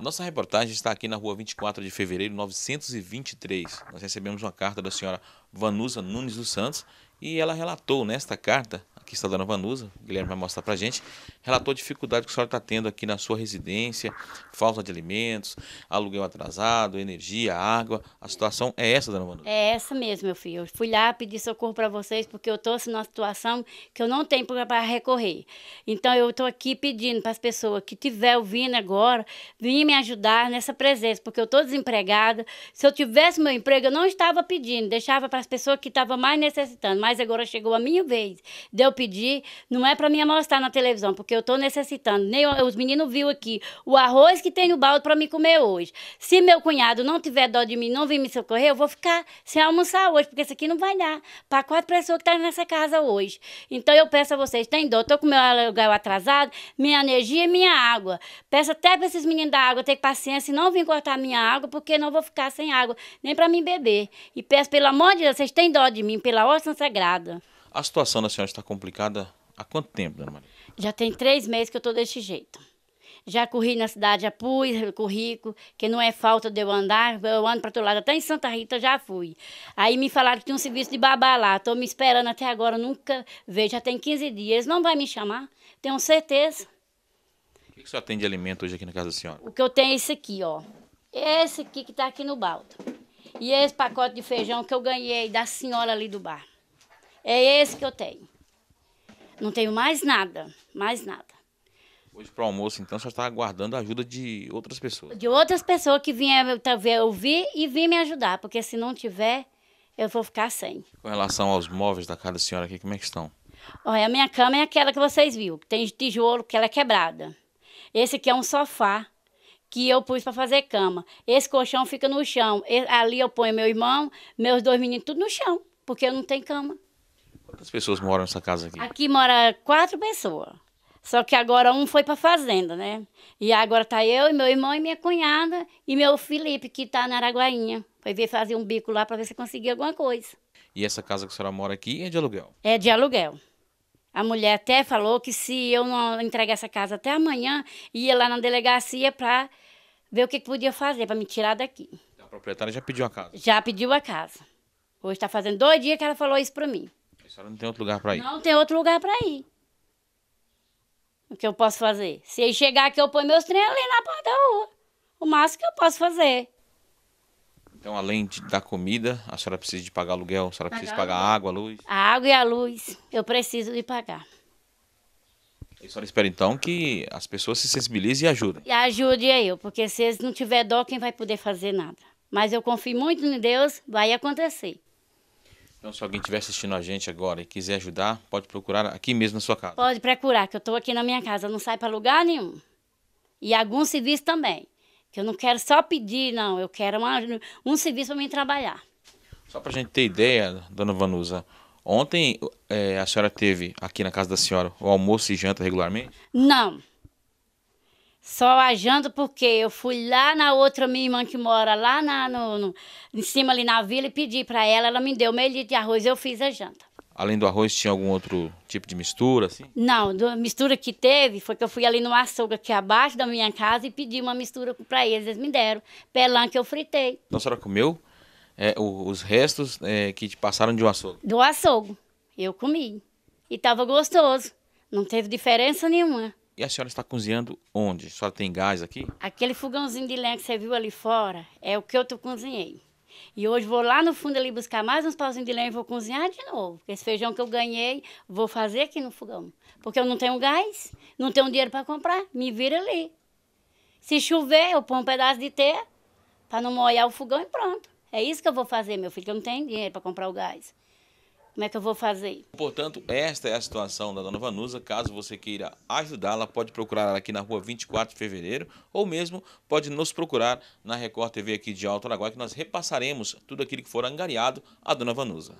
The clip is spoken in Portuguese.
Nossa reportagem está aqui na rua 24 de fevereiro, 923. Nós recebemos uma carta da senhora Vanusa Nunes dos Santos e ela relatou nesta carta que está dando Vanusa, o Guilherme vai mostrar para a gente, relatou a dificuldade que o senhor está tendo aqui na sua residência, falta de alimentos, aluguel atrasado, energia, água. A situação é essa, dona Vanusa? É essa mesmo, meu filho. Eu fui lá pedir socorro para vocês porque eu estou assim numa situação que eu não tenho para recorrer. Então, eu estou aqui pedindo para as pessoas que estiverem ouvindo agora, virem me ajudar nessa presença, porque eu estou desempregada. Se eu tivesse meu emprego, eu não estava pedindo, deixava para as pessoas que estavam mais necessitando. Mas agora chegou a minha vez. Deu pedir não é para mim mostrar na televisão, porque eu estou necessitando. Nem os meninos viu aqui o arroz que tem no balde para me comer hoje. Se meu cunhado não tiver dó de mim, não vir me socorrer, eu vou ficar sem almoçar hoje, porque isso aqui não vai dar para quatro pessoas que estão tá nessa casa hoje. Então eu peço a vocês, tem dó, estou com meu aluguel atrasado, minha energia e minha água. Peço até para esses meninos da água ter paciência e não vir cortar minha água, porque não vou ficar sem água, nem para mim beber. E peço, pelo amor de Deus, vocês têm dó de mim, pela ordem sagrada. A situação da senhora está complicada há quanto tempo, dona Maria? Já tem três meses que eu estou desse jeito. Já corri na cidade, já fui, currículo, que não é falta de eu andar, eu ando para todo lado, até em Santa Rita já fui. Aí me falaram que tinha um serviço de babá lá, estou me esperando até agora, nunca vejo, já tem 15 dias, não vai me chamar, tenho certeza. O que, que você tem de alimento hoje aqui na casa da senhora? O que eu tenho é esse aqui, ó. Esse aqui que está aqui no balde E esse pacote de feijão que eu ganhei da senhora ali do bar. É esse que eu tenho. Não tenho mais nada, mais nada. Hoje para o almoço, então, você está aguardando a ajuda de outras pessoas. De outras pessoas que vieram tá, ouvir e vir me ajudar, porque se não tiver, eu vou ficar sem. Com relação aos móveis da casa da senhora aqui, como é que estão? Olha, a minha cama é aquela que vocês viram, que tem tijolo, que ela é quebrada. Esse aqui é um sofá que eu pus para fazer cama. Esse colchão fica no chão. ali eu ponho meu irmão, meus dois meninos, tudo no chão, porque eu não tenho cama. Quantas pessoas moram nessa casa aqui? Aqui mora quatro pessoas. Só que agora um foi para fazenda, né? E agora tá eu e meu irmão e minha cunhada e meu Felipe, que tá na Araguainha. Foi ver fazer um bico lá para ver se conseguia alguma coisa. E essa casa que a senhora mora aqui é de aluguel? É de aluguel. A mulher até falou que se eu não entregar essa casa até amanhã, ia lá na delegacia para ver o que, que podia fazer para me tirar daqui. A proprietária já pediu a casa? Já pediu a casa. Hoje está fazendo dois dias que ela falou isso para mim. A senhora não tem outro lugar para ir? Não tem outro lugar para ir. O que eu posso fazer? Se ele chegar aqui, eu ponho meus trem ali na porta da rua. O máximo que eu posso fazer. Então, além de, da comida, a senhora precisa de pagar aluguel, a senhora pagar precisa pagar a água, a luz? A água e a luz, eu preciso de pagar. E a senhora espera, então, que as pessoas se sensibilizem e ajudem? E ajude eu, porque se eles não tiver dó, quem vai poder fazer nada? Mas eu confio muito em Deus, vai acontecer. Então, se alguém estiver assistindo a gente agora e quiser ajudar, pode procurar aqui mesmo na sua casa. Pode procurar, que eu estou aqui na minha casa, não sai para lugar nenhum. E alguns serviços também. Que eu não quero só pedir, não. Eu quero uma, um serviço para mim trabalhar. Só para a gente ter ideia, dona Vanusa, ontem é, a senhora teve aqui na casa da senhora o almoço e janta regularmente? Não. Só janta, porque eu fui lá na outra minha irmã que mora lá na, no, no em cima ali na vila e pedi para ela, ela me deu meio litro de arroz, eu fiz a janta. Além do arroz, tinha algum outro tipo de mistura, assim? Não, a mistura que teve foi que eu fui ali no açougue aqui abaixo da minha casa e pedi uma mistura para eles, eles me deram. Pelã que eu fritei. Então a senhora comeu é, os restos é, que te passaram de um açougue? Do açougue, eu comi. E estava gostoso, não teve diferença nenhuma. E a senhora está cozinhando onde? A senhora tem gás aqui? Aquele fogãozinho de lenha que você viu ali fora é o que eu tô cozinhei. E hoje vou lá no fundo ali buscar mais uns pauzinhos de lenha e vou cozinhar de novo. Esse feijão que eu ganhei, vou fazer aqui no fogão. Porque eu não tenho gás, não tenho dinheiro para comprar, me vira ali. Se chover, eu ponho um pedaço de terra para não molhar o fogão e pronto. É isso que eu vou fazer, meu filho, que eu não tenho dinheiro para comprar o gás. Como é que eu vou fazer? Portanto, esta é a situação da dona Vanusa. Caso você queira ajudá-la, pode procurar aqui na rua 24 de fevereiro ou mesmo pode nos procurar na Record TV aqui de Alto Araguaia que nós repassaremos tudo aquilo que for angariado à dona Vanusa.